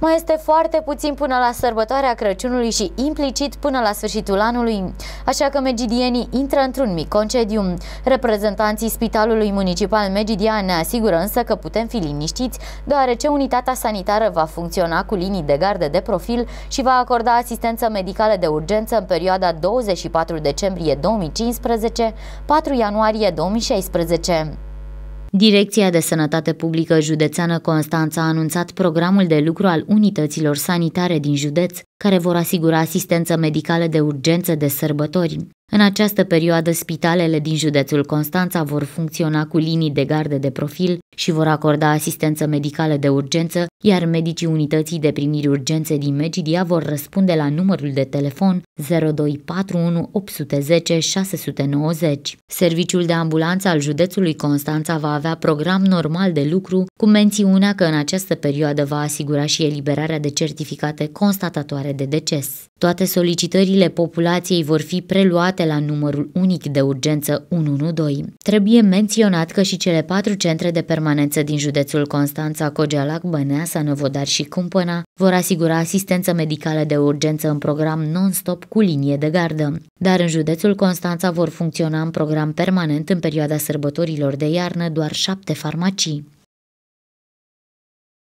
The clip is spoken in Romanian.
Mai este foarte puțin până la sărbătoarea Crăciunului și implicit până la sfârșitul anului, așa că megidienii intră într-un mic concediu. Reprezentanții Spitalului Municipal Megidia ne asigură însă că putem fi liniștiți, deoarece unitatea sanitară va funcționa cu linii de gardă de profil și va acorda asistență medicală de urgență în perioada 24 decembrie 2015-4 ianuarie 2016. Direcția de Sănătate Publică Județeană Constanța a anunțat programul de lucru al unităților sanitare din județ, care vor asigura asistență medicală de urgență de sărbători. În această perioadă, spitalele din județul Constanța vor funcționa cu linii de garde de profil și vor acorda asistență medicală de urgență, iar medicii unității de primiri urgențe din Megidia vor răspunde la numărul de telefon 0241 810 690. Serviciul de ambulanță al județului Constanța va avea program normal de lucru, cu mențiunea că în această perioadă va asigura și eliberarea de certificate constatatoare de deces. Toate solicitările populației vor fi preluate la numărul unic de urgență 112. Trebuie menționat că și cele patru centre de permanență din județul Constanța, Cogealac, Băneasa, Năvodar și Cumpăna vor asigura asistență medicală de urgență în program non-stop cu linie de gardă. Dar în județul Constanța vor funcționa în program permanent în perioada sărbătorilor de iarnă doar șapte farmacii.